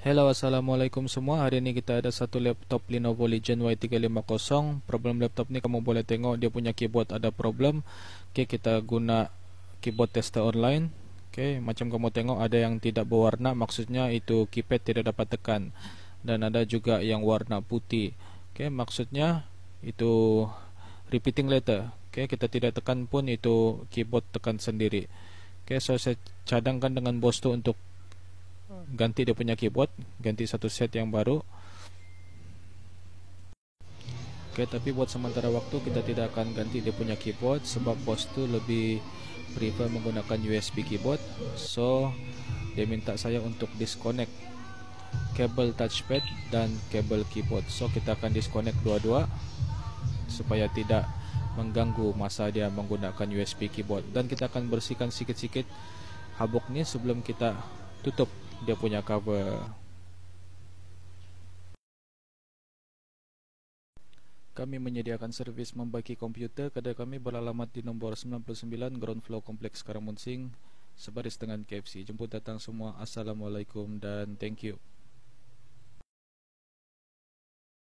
Hello, Assalamualaikum semua. Hari ini kita ada satu laptop Lenovo Legion Y350. Problem laptop ni kamu boleh tengok dia punya keyboard ada problem. Okey, kita guna keyboard tester online. Okey, macam kamu tengok ada yang tidak berwarna, maksudnya itu keypad tidak dapat tekan. Dan ada juga yang warna putih. Okey, maksudnya itu repeating letter. Okey, kita tidak tekan pun itu keyboard tekan sendiri. Okey, so saya cadangkan dengan bos tu untuk ganti dia punya keyboard ganti satu set yang baru Okay, tapi buat sementara waktu kita tidak akan ganti dia punya keyboard sebab bos tu lebih prefer menggunakan USB keyboard so dia minta saya untuk disconnect kabel touchpad dan kabel keyboard so kita akan disconnect dua-dua supaya tidak mengganggu masa dia menggunakan USB keyboard dan kita akan bersihkan sikit-sikit habuk ni sebelum kita tutup dia punya cover Kami menyediakan servis membaiki komputer kedai kami beralamat di nombor 99 Ground Floor Kompleks Karamunsing sebaris dengan KFC. Jemput datang semua. Assalamualaikum dan thank you.